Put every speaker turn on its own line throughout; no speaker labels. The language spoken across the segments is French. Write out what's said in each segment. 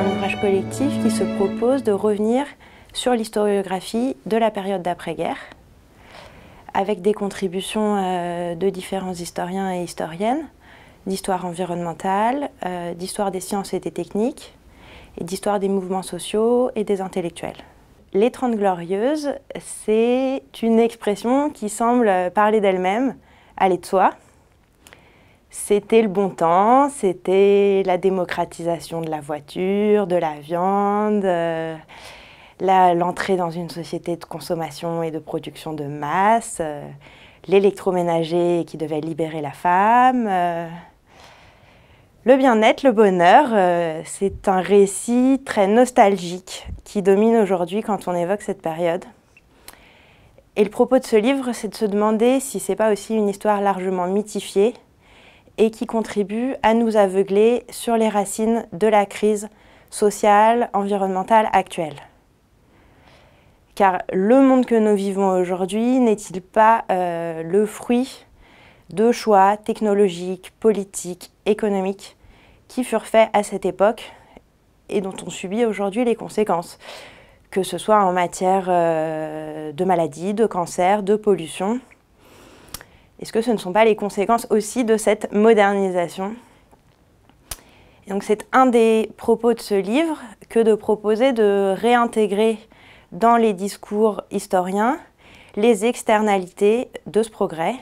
un ouvrage collectif qui se propose de revenir sur l'historiographie de la période d'après-guerre, avec des contributions euh, de différents historiens et historiennes, d'histoire environnementale, euh, d'histoire des sciences et des techniques, et d'histoire des mouvements sociaux et des intellectuels. Les Trente Glorieuses, c'est une expression qui semble parler d'elle-même, aller de soi, c'était le bon temps, c'était la démocratisation de la voiture, de la viande, euh, l'entrée dans une société de consommation et de production de masse, euh, l'électroménager qui devait libérer la femme. Euh, le bien-être, le bonheur, c'est un récit très nostalgique qui domine aujourd'hui quand on évoque cette période. Et le propos de ce livre, c'est de se demander si c'est pas aussi une histoire largement mythifiée, et qui contribuent à nous aveugler sur les racines de la crise sociale, environnementale actuelle. Car le monde que nous vivons aujourd'hui n'est-il pas euh, le fruit de choix technologiques, politiques, économiques qui furent faits à cette époque et dont on subit aujourd'hui les conséquences, que ce soit en matière euh, de maladies, de cancer, de pollution, est-ce que ce ne sont pas les conséquences aussi de cette modernisation donc c'est un des propos de ce livre que de proposer de réintégrer dans les discours historiens les externalités de ce progrès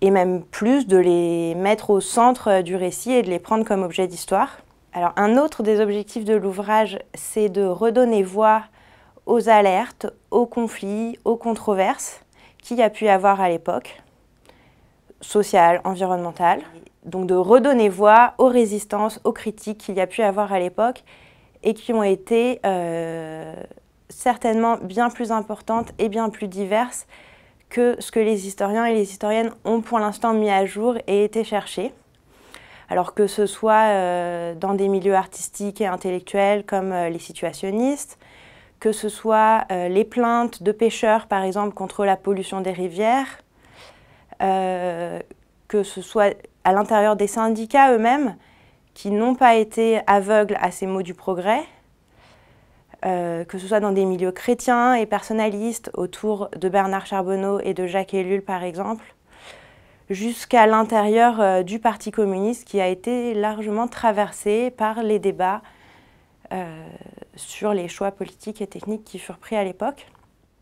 et même plus de les mettre au centre du récit et de les prendre comme objet d'histoire. Alors un autre des objectifs de l'ouvrage, c'est de redonner voix aux alertes, aux conflits, aux controverses qu'il y a pu avoir à l'époque sociale, environnementale, Donc de redonner voix aux résistances, aux critiques qu'il y a pu avoir à l'époque et qui ont été euh, certainement bien plus importantes et bien plus diverses que ce que les historiens et les historiennes ont pour l'instant mis à jour et été cherchés. Alors que ce soit euh, dans des milieux artistiques et intellectuels comme euh, les situationnistes, que ce soit les plaintes de pêcheurs par exemple contre la pollution des rivières, euh, que ce soit à l'intérieur des syndicats eux-mêmes, qui n'ont pas été aveugles à ces mots du progrès, euh, que ce soit dans des milieux chrétiens et personnalistes autour de Bernard Charbonneau et de Jacques Ellul par exemple, jusqu'à l'intérieur euh, du Parti communiste qui a été largement traversé par les débats sur les choix politiques et techniques qui furent pris à l'époque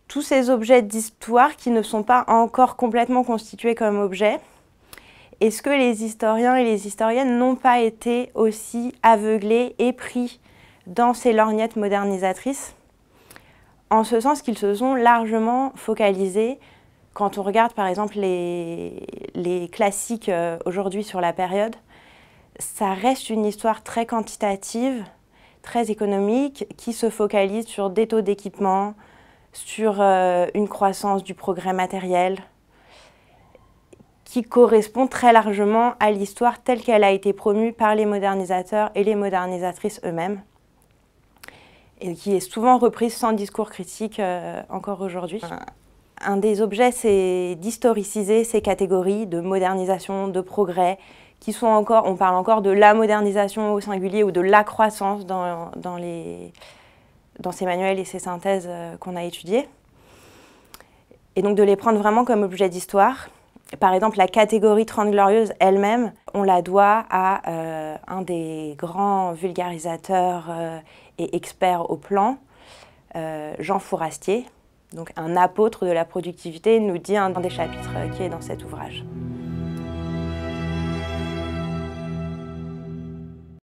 tous ces objets d'histoire qui ne sont pas encore complètement constitués comme objets Est-ce que les historiens et les historiennes n'ont pas été aussi aveuglés et pris dans ces lorgnettes modernisatrices En ce sens qu'ils se sont largement focalisés quand on regarde par exemple les, les classiques euh, aujourd'hui sur la période, ça reste une histoire très quantitative, très économique, qui se focalise sur des taux d'équipement, sur euh, une croissance du progrès matériel qui correspond très largement à l'histoire telle qu'elle a été promue par les modernisateurs et les modernisatrices eux-mêmes et qui est souvent reprise sans discours critique euh, encore aujourd'hui. Un des objets, c'est d'historiciser ces catégories de modernisation, de progrès, qui sont encore, on parle encore de la modernisation au singulier ou de la croissance dans, dans les, dans ces manuels et ces synthèses euh, qu'on a étudiées. Et donc de les prendre vraiment comme objet d'histoire. Par exemple, la catégorie 30 glorieuses elle-même, on la doit à euh, un des grands vulgarisateurs euh, et experts au plan, Jean Fourastier, donc un apôtre de la productivité, nous dit un des chapitres qui est dans cet ouvrage.